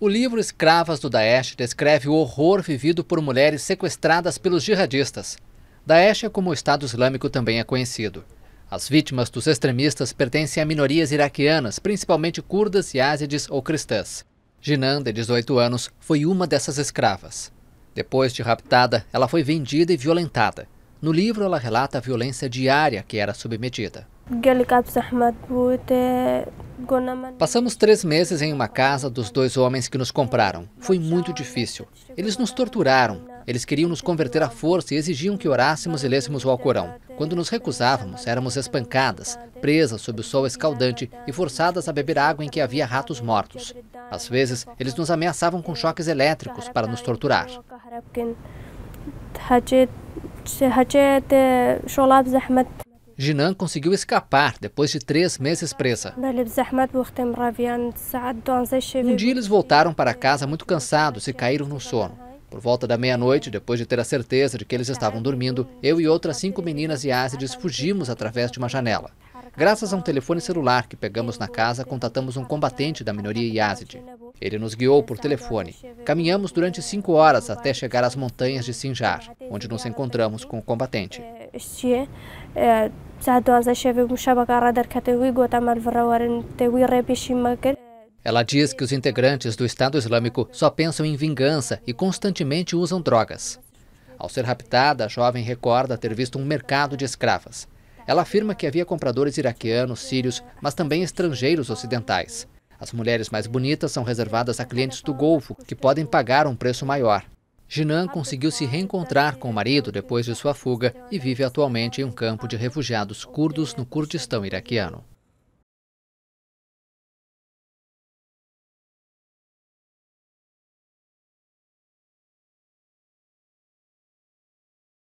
O livro Escravas do Daesh descreve o horror vivido por mulheres sequestradas pelos jihadistas. Daesh, é como o Estado Islâmico também é conhecido. As vítimas dos extremistas pertencem a minorias iraquianas, principalmente curdas, yazidis ou cristãs. Jinan, de 18 anos, foi uma dessas escravas. Depois de raptada, ela foi vendida e violentada. No livro, ela relata a violência diária que era submetida. Passamos três meses em uma casa dos dois homens que nos compraram. Foi muito difícil. Eles nos torturaram. Eles queriam nos converter à força e exigiam que orássemos e lêssemos o Alcorão. Quando nos recusávamos, éramos espancadas, presas sob o sol escaldante e forçadas a beber água em que havia ratos mortos. Às vezes, eles nos ameaçavam com choques elétricos para nos torturar. Jinan conseguiu escapar depois de três meses presa. Um dia eles voltaram para casa muito cansados e caíram no sono. Por volta da meia-noite, depois de ter a certeza de que eles estavam dormindo, eu e outras cinco meninas e ácides fugimos através de uma janela. Graças a um telefone celular que pegamos na casa, contatamos um combatente da minoria Yazid. Ele nos guiou por telefone. Caminhamos durante cinco horas até chegar às montanhas de Sinjar, onde nos encontramos com o combatente. دوازە تێوی Ela diz que os integrantes do Estado Islâmico só pensam em vingança e constantemente usam drogas. Ao ser raptada, a jovem recorda ter visto um mercado de escravas. Ela afirma que havia compradores iraquianos, sírios, mas também estrangeiros ocidentais. As mulheres mais bonitas são reservadas a clientes do Golfo, que podem pagar um preço maior. Jinan conseguiu se reencontrar com o marido depois de sua fuga e vive atualmente em um campo de refugiados curdos no Kurdistão iraquiano.